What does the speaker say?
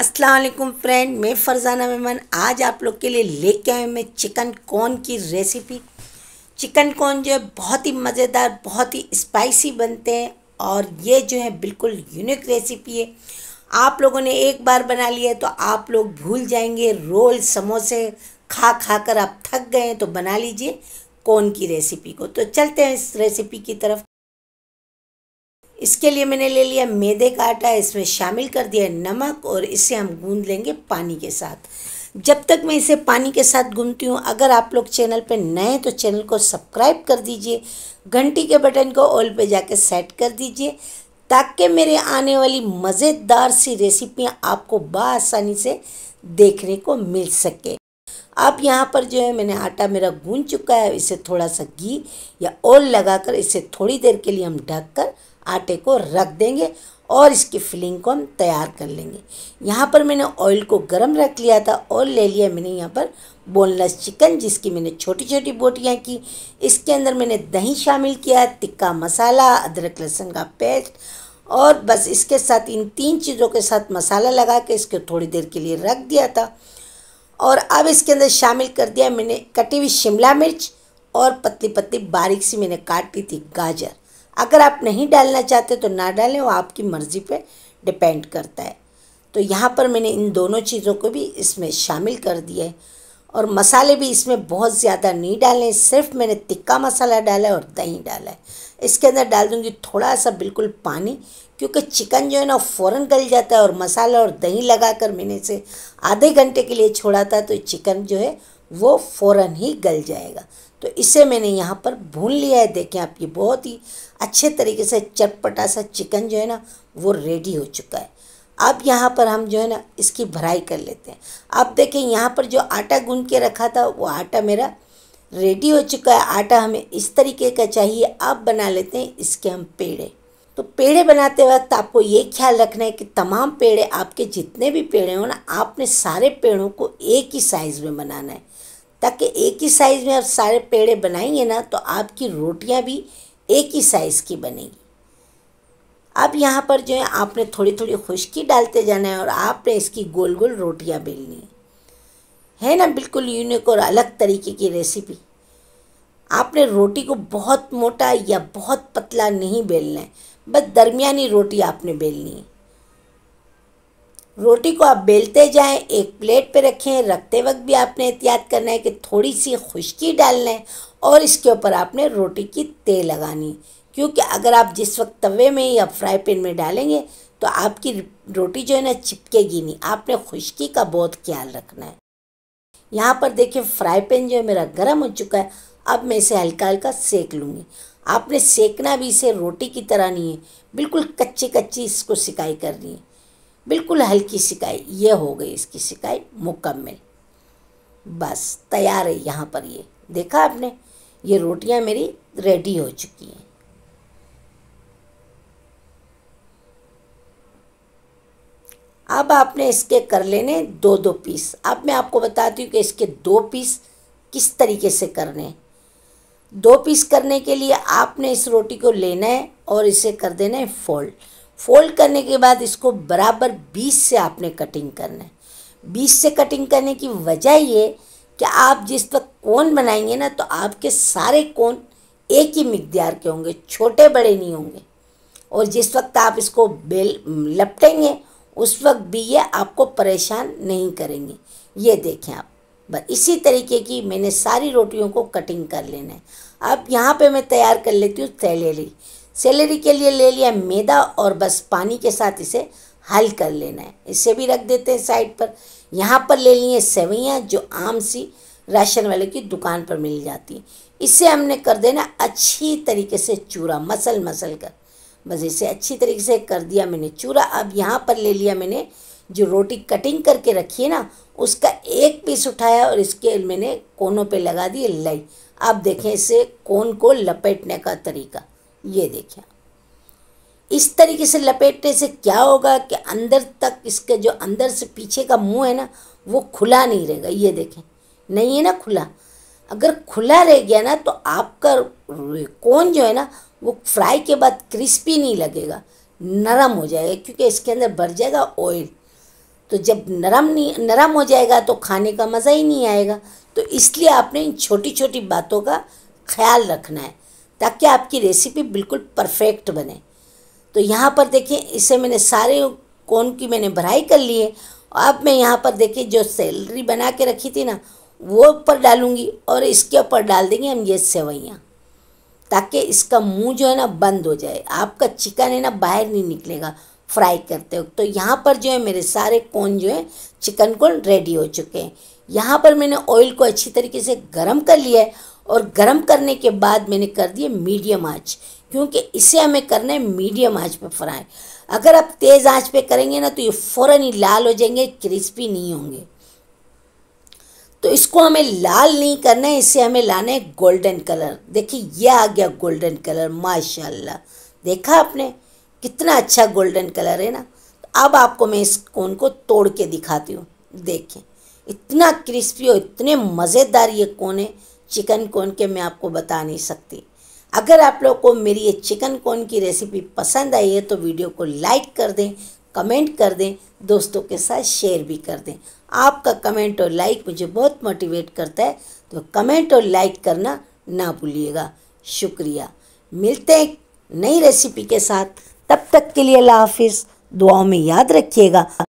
Aslam friend मैं फरजाना मेमन आज आप लोग के लिए लेके आए मैं चिकन कॉर्न की रेसिपी चिकन कॉर्न जो है बहुत ही मज़ेदार बहुत ही स्पाइसी बनते हैं और ये जो है बिल्कुल यूनिक रेसिपी है आप लोगों ने एक बार बना लिया तो आप लोग भूल जाएंगे रोल समोसे खा खा कर आप थक गए तो बना लीजिए कॉर्न की रेसिपी को तो चलते हैं इस रेसिपी की तरफ इसके लिए मैंने ले लिया मैदे का आटा इसमें शामिल कर दिया नमक और इसे हम गूंद लेंगे पानी के साथ जब तक मैं इसे पानी के साथ गूंदती हूँ अगर आप लोग चैनल पर नए हैं तो चैनल को सब्सक्राइब कर दीजिए घंटी के बटन को ऑल पे जाके सेट कर दीजिए ताकि मेरे आने वाली मज़ेदार सी रेसिपियाँ आपको बसानी से देखने को मिल सके अब यहाँ पर जो है मैंने आटा मेरा गूंद चुका है इसे थोड़ा सा घी या ओल लगाकर इसे थोड़ी देर के लिए हम ढक कर आटे को रख देंगे और इसकी फिलिंग को हम तैयार कर लेंगे यहाँ पर मैंने ऑयल को गर्म रख लिया था और ले लिया मैंने यहाँ पर बोनलेस चिकन जिसकी मैंने छोटी छोटी बोटियाँ की इसके अंदर मैंने दही शामिल किया तिक्का मसाला अदरक लहसुन का पेस्ट और बस इसके साथ इन तीन चीज़ों के साथ मसाला लगा के इसको थोड़ी देर के लिए रख दिया था और अब इसके अंदर शामिल कर दिया मैंने कटी हुई शिमला मिर्च और पतली पतली बारीक सी मैंने काट ली थी गाजर अगर आप नहीं डालना चाहते तो ना डालें वो आपकी मर्ज़ी पे डिपेंड करता है तो यहाँ पर मैंने इन दोनों चीज़ों को भी इसमें शामिल कर दिया है और मसाले भी इसमें बहुत ज़्यादा नहीं डालें सिर्फ मैंने तिक्का मसाला डाला है और दही डाला है इसके अंदर डाल दूँगी थोड़ा सा बिल्कुल पानी क्योंकि चिकन जो है ना फ़ौर गल जाता है और मसाला और दही लगा कर मैंने इसे आधे घंटे के लिए छोड़ा था तो चिकन जो है वो फ़ौरन ही गल जाएगा तो इसे मैंने यहाँ पर भून लिया है देखें आप ये बहुत ही अच्छे तरीके से चटपटा सा चिकन जो है ना वो रेडी हो चुका है अब यहाँ पर हम जो है ना इसकी भराई कर लेते हैं अब देखें यहाँ पर जो आटा गूंद के रखा था वो आटा मेरा रेडी हो चुका है आटा हमें इस तरीके का चाहिए अब बना लेते हैं इसके हम पेड़े तो पेड़े बनाते वक्त आपको ये ख्याल रखना है कि तमाम पेड़े आपके जितने भी पेड़े हों ना आपने सारे पेड़ों को एक ही साइज़ में बनाना है ताकि एक ही साइज़ में आप सारे पेड़े बनाएंगे ना तो आपकी रोटियां भी एक ही साइज़ की बनेगी अब यहाँ पर जो है आपने थोड़ी थोड़ी खुश्की डालते जाना है और आपने इसकी गोल गोल रोटियाँ बेलनी है है ना बिल्कुल यूनिक और अलग तरीके की रेसिपी आपने रोटी को बहुत मोटा या बहुत पतला नहीं बेलना है बस दरमियानी रोटी आपने बेलनी है रोटी को आप बेलते जाएं एक प्लेट पे रखें रखते वक्त भी आपने एहतियात करना है कि थोड़ी सी खुश्की डालना है और इसके ऊपर आपने रोटी की तेल लगानी क्योंकि अगर आप जिस वक्त तवे में या फ्राई पैन में डालेंगे तो आपकी रोटी जो है ना चिपकेगी नहीं आपने खुश्की का बहुत ख्याल रखना है यहाँ पर देखिए फ्राई पैन जो है मेरा गर्म हो चुका है अब मैं इसे हल्का हल्का सेक लूँगी आपने सेकना भी इसे रोटी की तरह नहीं है बिल्कुल कच्ची कच्ची इसको सिकाई करनी है बिल्कुल हल्की सिकाई ये हो गई इसकी सिकाई मुकम्मल बस तैयार है यहाँ पर ये देखा आपने ये रोटियाँ मेरी रेडी हो चुकी हैं अब आपने इसके कर लेने दो दो पीस अब मैं आपको बताती हूँ कि इसके दो पीस किस तरीके से करने दो पीस करने के लिए आपने इस रोटी को लेना है और इसे कर देना है फोल्ड फोल्ड करने के बाद इसको बराबर बीस से आपने कटिंग करना है बीस से कटिंग करने की वजह ये कि आप जिस वक्त कोन बनाएंगे ना तो आपके सारे कोन एक ही मकदार के होंगे छोटे बड़े नहीं होंगे और जिस वक्त आप इसको बेल लपटेंगे उस वक्त भी ये आपको परेशान नहीं करेंगे ये देखें आप बस इसी तरीके की मैंने सारी रोटियों को कटिंग कर लेना है अब यहाँ पे मैं तैयार कर लेती हूँ सैलरी सैलरी के लिए ले लिया मैदा और बस पानी के साथ इसे हल कर लेना है इसे भी रख देते हैं साइड पर यहाँ पर ले लिए सेवैयाँ जो आम सी राशन वाले की दुकान पर मिल जाती हैं इसे हमने कर देना अच्छी तरीके से चूरा मसल मसल कर बस इसे अच्छी तरीके से कर दिया मैंने चूरा अब यहाँ पर ले लिया मैंने जो रोटी कटिंग करके रखी है ना उसका एक पीस उठाया और इसके मैंने कोनों पे लगा दिए लाई आप देखें इसे कोन को लपेटने का तरीका ये देखें इस तरीके से लपेटने से क्या होगा कि अंदर तक इसके जो अंदर से पीछे का मुंह है ना वो खुला नहीं रहेगा ये देखें नहीं है ना खुला अगर खुला रह गया ना तो आपका कोन जो है ना वो फ्राई के बाद क्रिस्पी नहीं लगेगा नरम हो जाएगा क्योंकि इसके अंदर भर जाएगा ऑयल तो जब नरम नहीं नरम हो जाएगा तो खाने का मज़ा ही नहीं आएगा तो इसलिए आपने इन छोटी छोटी बातों का ख्याल रखना है ताकि आपकी रेसिपी बिल्कुल परफेक्ट बने तो यहाँ पर देखें इसे मैंने सारे कोन की मैंने भराई कर ली है अब मैं यहाँ पर देखें जो सैलरी बना के रखी थी ना वो ऊपर डालूँगी और इसके ऊपर डाल देंगे हम ये सेवैयाँ ताकि इसका मुँह जो है ना बंद हो जाए आपका चिकन है ना बाहर नहीं निकलेगा फ्राई करते हो तो यहाँ पर जो है मेरे सारे कोन जो है चिकन कोन रेडी हो चुके हैं यहाँ पर मैंने ऑयल को अच्छी तरीके से गर्म कर लिया है और गर्म करने के बाद मैंने कर दिए मीडियम आँच क्योंकि इसे हमें करना है मीडियम आँच पर फ्राई अगर आप तेज़ आँच पर करेंगे ना तो ये फ़ौर ही लाल हो जाएंगे क्रिस्पी नहीं होंगे तो इसको हमें लाल नहीं करना है इसे हमें लाना है गोल्डन कलर देखिए ये आ गया गोल्डन कलर माशाल्लाह देखा आपने कितना अच्छा गोल्डन कलर है ना अब आपको मैं इस कोन को तोड़ के दिखाती हूँ देखें इतना क्रिस्पी और इतने मज़ेदार ये कोन है चिकन कोन के मैं आपको बता नहीं सकती अगर आप लोग को मेरी ये चिकन कोन की रेसिपी पसंद आई है तो वीडियो को लाइक कर दें कमेंट कर दें दोस्तों के साथ शेयर भी कर दें आपका कमेंट और लाइक मुझे बहुत मोटिवेट करता है तो कमेंट और लाइक करना ना भूलिएगा शुक्रिया मिलते हैं नई रेसिपी के साथ तब तक के लिए अल्लाह हाफिज़ दुआओं में याद रखिएगा